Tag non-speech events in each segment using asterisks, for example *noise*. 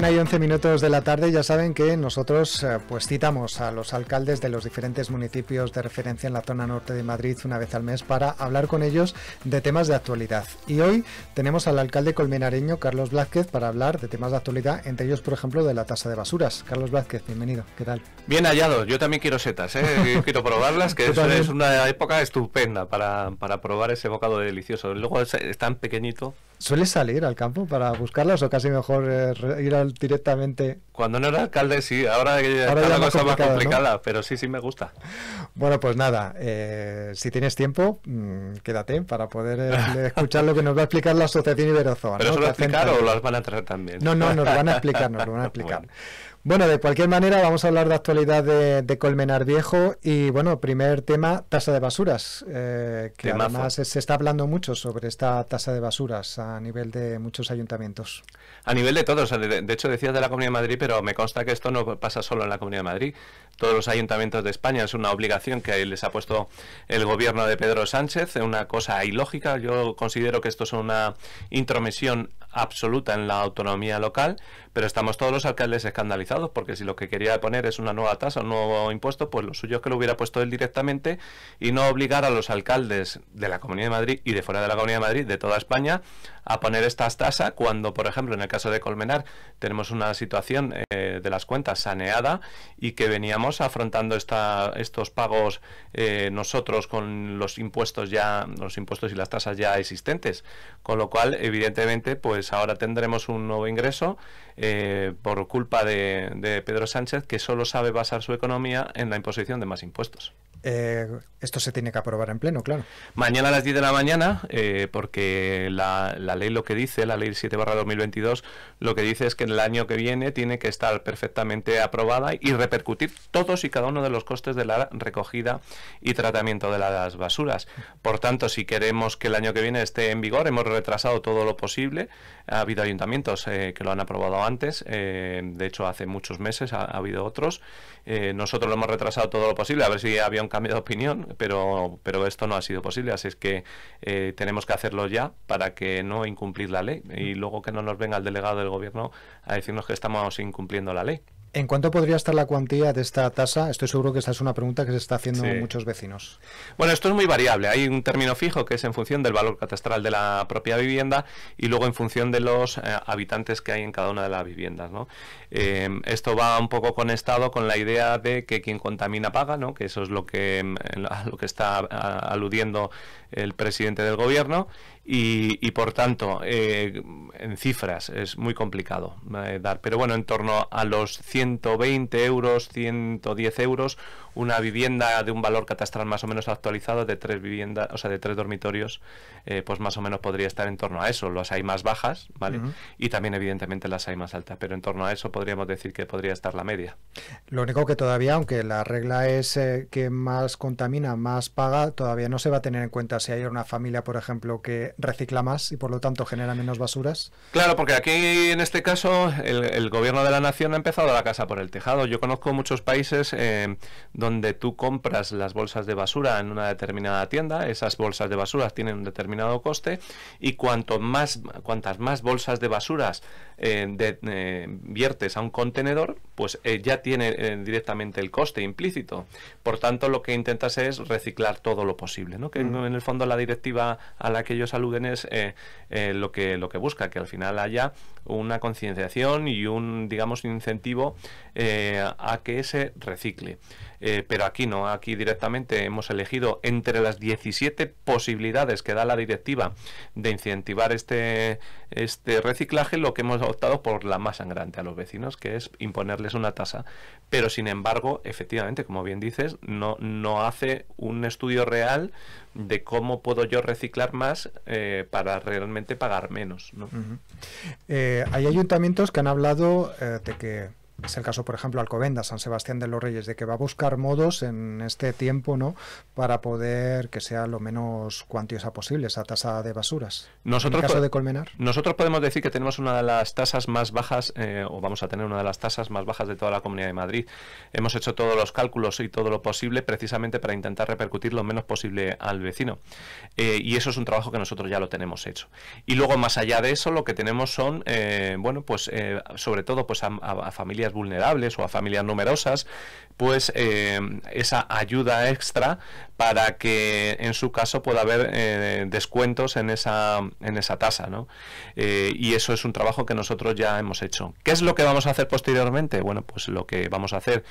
una 11 minutos de la tarde ya saben que nosotros eh, pues citamos a los alcaldes de los diferentes municipios de referencia en la zona norte de Madrid una vez al mes para hablar con ellos de temas de actualidad. Y hoy tenemos al alcalde colmenareño Carlos Blázquez para hablar de temas de actualidad, entre ellos por ejemplo de la tasa de basuras. Carlos Blázquez, bienvenido. ¿Qué tal? Bien hallado. Yo también quiero setas, ¿eh? *laughs* quiero probarlas, que es, es, una época estupenda para, para probar ese bocado delicioso. Luego es tan pequeñito. ¿Sueles salir al campo para buscarlas o casi mejor eh, ir al, directamente? Cuando no era alcalde, sí, ahora, es una la cosa más complicada, pero sí, sí me gusta. Bueno, pues nada, eh, si tienes tiempo, mm, quédate para poder eh, *laughs* escuchar lo que nos va a explicar la Asociación Iberozoa. ¿Pero lo explicar o las van a traer también? No, no, nos lo van a explicar, nos lo van a *laughs* explicar. Bueno, de cualquier manera, vamos a hablar de actualidad de, Colmenar Viejo y, bueno, primer tema, tasa de basuras, eh, que además se está hablando mucho sobre esta tasa de basuras a nivel de muchos ayuntamientos. A nivel de todos, de hecho decías de la Comunidad de Madrid, pero me consta que esto no pasa solo en la Comunidad de Madrid, todos los ayuntamientos de España es una obligación que les ha puesto el gobierno de Pedro Sánchez, una cosa ilógica, yo considero que esto es una intromisión absoluta en la autonomía local, pero estamos todos los alcaldes escandalizados, porque si lo que quería poner es una nueva tasa, un nuevo impuesto, pues lo suyo es que lo hubiera puesto él directamente y no obligar a los alcaldes de la Comunidad de Madrid y de fuera de la Comunidad de Madrid, de toda España, a poner estas tasas cuando, por ejemplo, en el caso de Colmenar tenemos una situación eh, de las cuentas saneada y que veníamos afrontando esta, estos pagos eh, nosotros con los impuestos ya, los impuestos y las tasas ya existentes, con lo cual, evidentemente, pues pues ahora tendremos un nuevo ingreso eh, por culpa de Pedro Sánchez, que solo sabe basar su economía en la imposición de más impuestos. Eh, esto se tiene que aprobar en pleno, claro. Mañana a las 10 de la mañana, eh, porque la, ley lo que dice, la ley 7 barra 2022, lo que dice es que en el año que viene tiene que estar perfectamente aprobada y repercutir todos y cada uno de los costes de la recogida y tratamiento de las basuras. Por tanto, si queremos que el año que viene esté en vigor, hemos retrasado todo lo posible. Ha habido ayuntamientos eh, que lo han aprobado antes, de hecho hace muchos meses ha, ha habido otros. nosotros lo hemos retrasado todo lo posible, a ver si había un cambio de opinión, pero, pero esto no ha sido posible, así es que eh, tenemos que hacerlo ya para que no incumplir la ley y luego que no nos venga el delegado del gobierno a decirnos que estamos incumpliendo la ley. ¿En cuánto podría estar la cuantía de esta tasa? Estoy seguro que esta es una pregunta que se está haciendo muchos vecinos. Bueno, esto es muy variable. Hay un término fijo que es en función del valor catastral de la propia vivienda y luego en función de los eh, habitantes que hay en cada una de las viviendas. Eh, esto va un poco conectado con la idea de que quien contamina paga, ¿no? que eso es lo que, mm, a lo que está ah, aludiendo el presidente del gobierno y, por tanto, eh, en cifras es muy complicado eh, dar, pero bueno, en torno a los 120 euros, 110 euros, una vivienda de un valor catastral más o menos actualizado de tres viviendas, o sea, de tres dormitorios, eh, pues más o menos podría estar en torno a eso. Las hay más bajas, ¿vale? Y también, evidentemente, las hay más altas, pero en torno a eso podríamos decir que podría estar la media. Lo único que todavía, aunque la regla es que más contamina, más paga, todavía no se va a tener en cuenta si hay una familia, por ejemplo, que recicla más y por lo tanto genera menos basuras. Claro, porque aquí en este caso el, gobierno de la nación ha empezado a la casa por el tejado. Yo conozco muchos países eh, donde tú compras las bolsas de basura en una determinada tienda, esas bolsas de basura tienen un determinado coste y cuanto más, cuantas más bolsas de basuras eh, eh, viertes a un contenedor, pues ya tiene directamente el coste implícito. Por tanto, lo que intentas es reciclar todo lo posible, ¿no? Que mm. en el fondo la directiva a la que ellos es eh, eh, lo, que, lo que busca, que al final haya una concienciación y un, digamos, incentivo eh, a que se recicle. Eh, pero aquí no, aquí directamente hemos elegido entre las 17 posibilidades que da la directiva de incentivar este, este reciclaje, lo que hemos optado por la más sangrante a los vecinos, que es imponerles una tasa. Pero sin embargo, efectivamente, como bien dices, no, no hace un estudio real de cómo puedo yo reciclar más eh, para realmente pagar menos. Eh, hay ayuntamientos que han hablado de que es el caso, por ejemplo, Alcobenda, San Sebastián de los Reyes, de que va a buscar modos en este tiempo, ¿no? Para poder que sea lo menos cuantiosa posible esa tasa de basuras. Nosotros, en caso de Colmenar. Nosotros podemos decir que tenemos una de las tasas más bajas, eh, o vamos a tener una de las tasas más bajas de toda la Comunidad de Madrid. Hemos hecho todos los cálculos y todo lo posible precisamente para intentar repercutir lo menos posible al vecino. Eh, y eso es un trabajo que nosotros ya lo tenemos hecho. Y luego, más allá de eso, lo que tenemos son, eh, bueno, pues sobre todo pues a familias vulnerables o a familias numerosas, pues eh, esa ayuda extra para que en su caso pueda haber eh, descuentos en esa, en esa tasa. ¿no? Eh, y eso es un trabajo que nosotros ya hemos hecho. ¿Qué es lo que vamos a hacer posteriormente? Bueno, pues lo que vamos a hacer,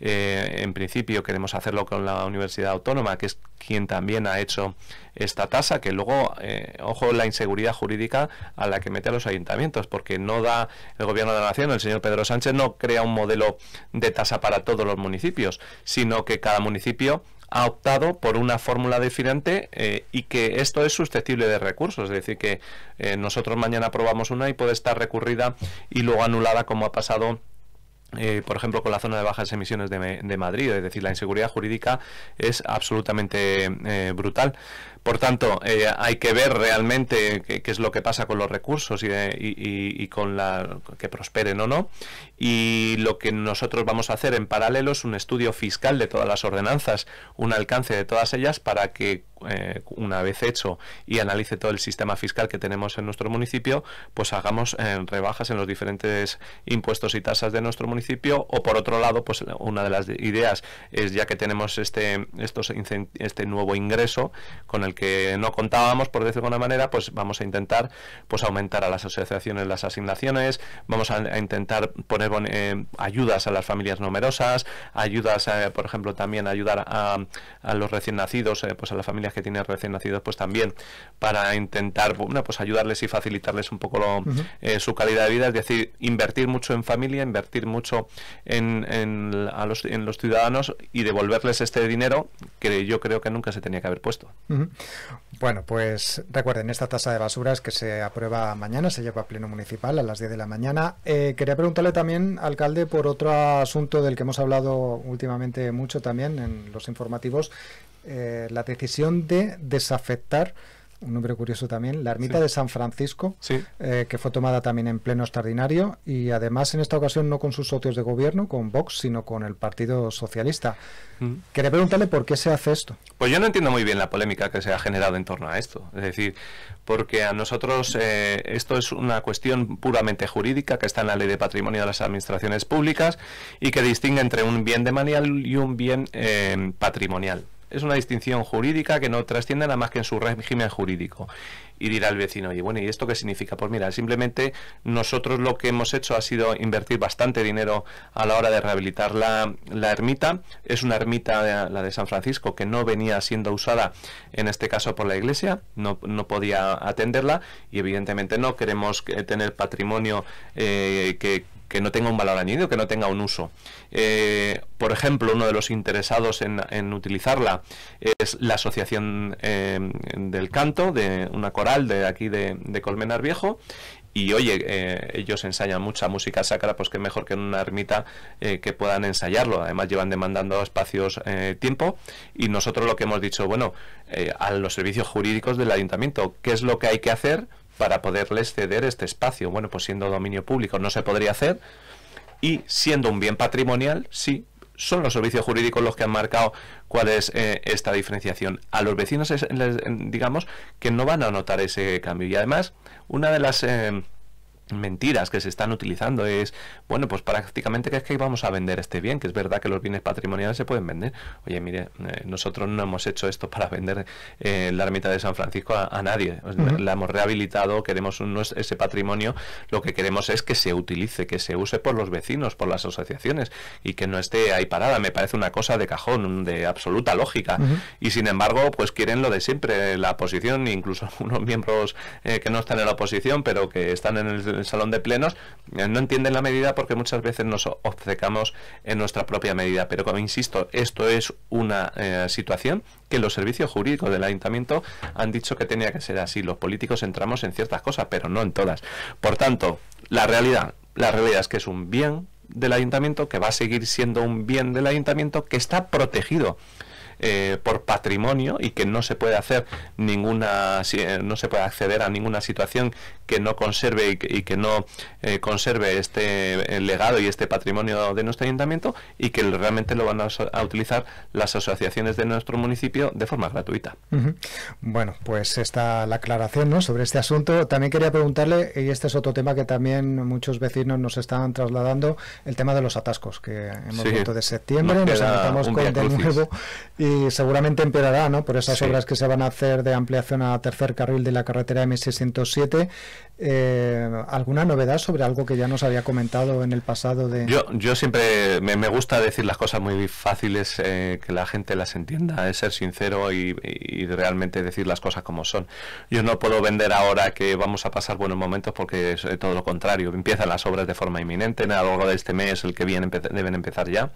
eh, en principio queremos hacerlo con la Universidad Autónoma, que es quien también ha hecho esta tasa, que luego, ojo, la inseguridad jurídica a la que mete a los ayuntamientos, porque no da el Gobierno de la Nación, el señor Pedro Sánchez no crea un modelo de tasa para todos los municipios, sino que cada municipio ha optado por una fórmula diferente eh, y que esto es susceptible de recursos, es decir, que eh, nosotros mañana aprobamos una y puede estar recurrida y luego anulada como ha pasado eh, por ejemplo, con la zona de bajas emisiones de, Madrid, es decir, la inseguridad jurídica es absolutamente eh, brutal. Por tanto, eh, hay que ver realmente qué, es lo que pasa con los recursos y, y, con la que prosperen o no. Y lo que nosotros vamos a hacer en paralelo es un estudio fiscal de todas las ordenanzas, un alcance de todas ellas para que eh, una vez hecho y analice todo el sistema fiscal que tenemos en nuestro municipio, pues hagamos eh, rebajas en los diferentes impuestos y tasas de nuestro municipio. O por otro lado, pues una de las ideas es ya que tenemos este, estos, este nuevo ingreso con el que no contábamos, por decirlo de alguna manera, pues vamos a intentar pues aumentar a las asociaciones las asignaciones, vamos a, intentar poner eh, ayudas a las familias numerosas, ayudas, por ejemplo, también ayudar a, a los recién nacidos, pues a las familias que tienen recién nacidos, pues también para intentar, pues ayudarles y facilitarles un poco eh, su calidad de vida, es decir, invertir mucho en familia, invertir mucho en, en, a los, en los ciudadanos y devolverles este dinero que yo creo que nunca se tenía que haber puesto. Bueno, pues recuerden, esta tasa de basuras que se aprueba mañana, se lleva a pleno municipal a las 10 de la mañana. Eh, quería preguntarle también, alcalde, por otro asunto del que hemos hablado últimamente mucho también en los informativos, eh, la decisión de desafectar un nombre curioso también, la ermita de San Francisco, sí. Eh, que fue tomada también en pleno extraordinario y además en esta ocasión no con sus socios de gobierno, con Vox, sino con el Partido Socialista. Mm. Quería preguntarle por qué se hace esto. Pues yo no entiendo muy bien la polémica que se ha generado en torno a esto. Es decir, porque a nosotros eh, esto es una cuestión puramente jurídica que está en la Ley de Patrimonio de las Administraciones Públicas y que distingue entre un bien de demanial y un bien patrimonial es una distinción jurídica que no trasciende nada más que en su régimen jurídico y dirá al vecino, y bueno, ¿y esto qué significa? Pues mira, simplemente nosotros lo que hemos hecho ha sido invertir bastante dinero a la hora de rehabilitar la, ermita. Es una ermita, la de San Francisco, que no venía siendo usada en este caso por la iglesia, no, podía atenderla y evidentemente no queremos eh, tener patrimonio eh, que, no tenga un valor añadido, que no tenga un uso. Eh, por ejemplo, uno de los interesados en, utilizarla es la Asociación del Canto, de una coral de aquí de, Colmenar Viejo y oye, eh, ellos ensayan mucha música sacra, pues que mejor que en una ermita eh, que puedan ensayarlo. Además, llevan demandando espacios eh, tiempo y nosotros lo que hemos dicho, bueno, a los servicios jurídicos del ayuntamiento, ¿qué es lo que hay que hacer para poderles ceder este espacio? Bueno, pues siendo dominio público no se podría hacer y siendo un bien patrimonial, sí, son los servicios jurídicos los que han marcado cuál es eh, esta diferenciación. A los vecinos, les, digamos, que no van a notar ese cambio. Y además, una de las... Eh, mentiras que se están utilizando es bueno pues prácticamente que es que vamos a vender este bien que es verdad que los bienes patrimoniales se pueden vender oye mire eh, nosotros no hemos hecho esto para vender eh, la ermita de San Francisco a, nadie la hemos rehabilitado queremos ese patrimonio lo que queremos es que se utilice que se use por los vecinos por las asociaciones y que no esté ahí parada me parece una cosa de cajón de absoluta lógica y sin embargo pues quieren lo de siempre la oposición incluso *laughs* unos miembros eh, que no están en la oposición pero que están en el el salón de plenos, eh, no entienden la medida porque muchas veces nos obcecamos en nuestra propia medida. Pero como insisto, esto es una eh, situación que los servicios jurídicos del ayuntamiento han dicho que tenía que ser así. Los políticos entramos en ciertas cosas, pero no en todas. Por tanto, la realidad, la realidad es que es un bien del ayuntamiento, que va a seguir siendo un bien del ayuntamiento, que está protegido eh, por patrimonio y que no se puede hacer ninguna, eh, no se puede acceder a ninguna situación que no conserve y que, no eh, conserve este legado y este patrimonio de nuestro ayuntamiento y que realmente lo van a, utilizar las asociaciones de nuestro municipio de forma gratuita. Bueno, pues está la aclaración ¿no? sobre este asunto. También quería preguntarle, y este es otro tema que también muchos vecinos nos están trasladando, el tema de los atascos que hemos visto de septiembre, nos, nos con de nuevo y y seguramente empeorará, ¿no? Por esas obras que se van a hacer de ampliación a tercer carril de la carretera M607 eh, alguna novedad sobre algo que ya nos había comentado en el pasado de yo yo siempre me, gusta decir las cosas muy fáciles eh, que la gente las entienda es ser sincero y, realmente decir las cosas como son yo no puedo vender ahora que vamos a pasar buenos momentos porque es eh, todo lo contrario empiezan las obras de forma inminente a lo largo de este mes el que viene deben empezar ya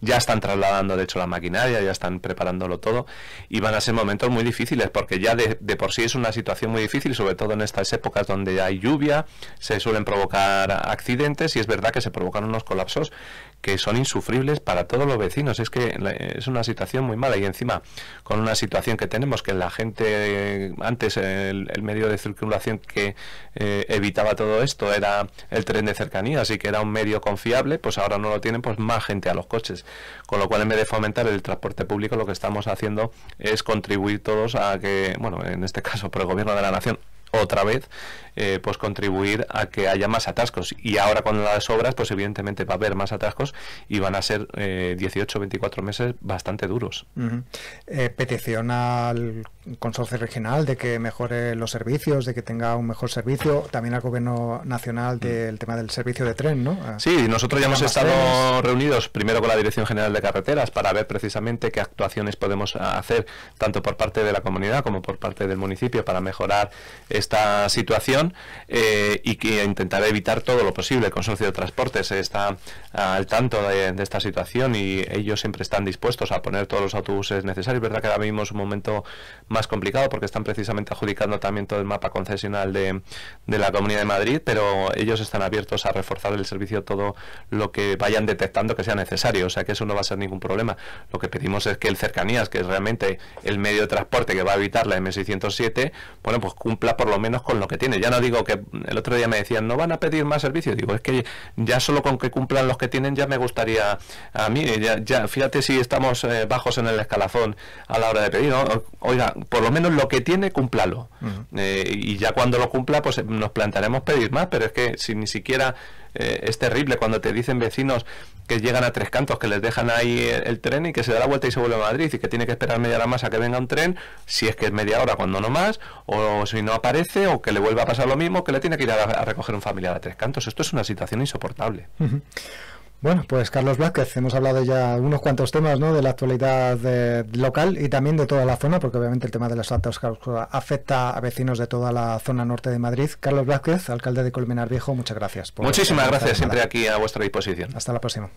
ya están trasladando de hecho la maquinaria ya están preparándolo todo y van a ser momentos muy difíciles porque ya de, de por sí es una situación muy difícil sobre todo en estas épocas donde ya hay lluvia, se suelen provocar accidentes y es verdad que se provocan unos colapsos que son insufribles para todos los vecinos. Es que es una situación muy mala y encima con una situación que tenemos que la gente, eh, antes el, medio de circulación que eh, evitaba todo esto era el tren de cercanía, así que era un medio confiable, pues ahora no lo tienen, pues más gente a los coches. Con lo cual en vez de fomentar el transporte público, lo que estamos haciendo es contribuir todos a que, bueno, en este caso por el gobierno de la nación, otra vez, eh, pues contribuir a que haya más atascos. Y ahora con las obras, pues evidentemente va a haber más atascos y van a ser eh, 18 24 meses bastante duros. Eh, petición al consorcio regional de que mejore los servicios, de que tenga un mejor servicio, también al gobierno nacional del tema del servicio de tren, ¿no? Ah, sí, nosotros ya hemos estado reunidos primero con la Dirección General de Carreteras para ver precisamente qué actuaciones podemos hacer tanto por parte de la comunidad como por parte del municipio para mejorar esta situación eh, y que intentará evitar todo lo posible. El Consorcio de Transportes está al tanto de, esta situación y ellos siempre están dispuestos a poner todos los autobuses necesarios. verdad que ahora mismo es un momento más complicado porque están precisamente adjudicando también todo el mapa concesional de, de la Comunidad de Madrid, pero ellos están abiertos a reforzar el servicio todo lo que vayan detectando que sea necesario. O sea que eso no va a ser ningún problema. Lo que pedimos es que el cercanías, que es realmente el medio de transporte que va a evitar la M607, bueno, pues cumpla por lo menos con lo que tiene. Ya no digo que el otro día me decían, no van a pedir más servicios. Digo, es que ya solo con que cumplan los que tienen ya me gustaría a mí. Ya, fíjate si estamos eh, bajos en el escalafón a la hora de pedir. Oiga, por lo menos lo que tiene, cúmplalo. Eh, y ya cuando lo cumpla, pues nos plantaremos pedir más, pero es que si ni siquiera eh, es terrible cuando te dicen vecinos que llegan a tres cantos, que les dejan ahí el, tren y que se da la vuelta y se vuelve a Madrid y que tiene que esperar media hora más a que venga un tren, si es que es media hora cuando no más, o si no aparece, o que le vuelva a pasar lo mismo, que le tiene que ir a, recoger un familiar a tres cantos. Esto es una situación insoportable. Bueno, pues Carlos Vázquez, hemos hablado ya unos cuantos temas de la actualidad eh, local y también de toda la zona, porque obviamente el tema de altas causas afecta a vecinos de toda la zona norte de Madrid. Carlos Vázquez, alcalde de Colmenar Viejo, muchas gracias. Por Muchísimas gracias, siempre aquí a vuestra disposición. Hasta la próxima.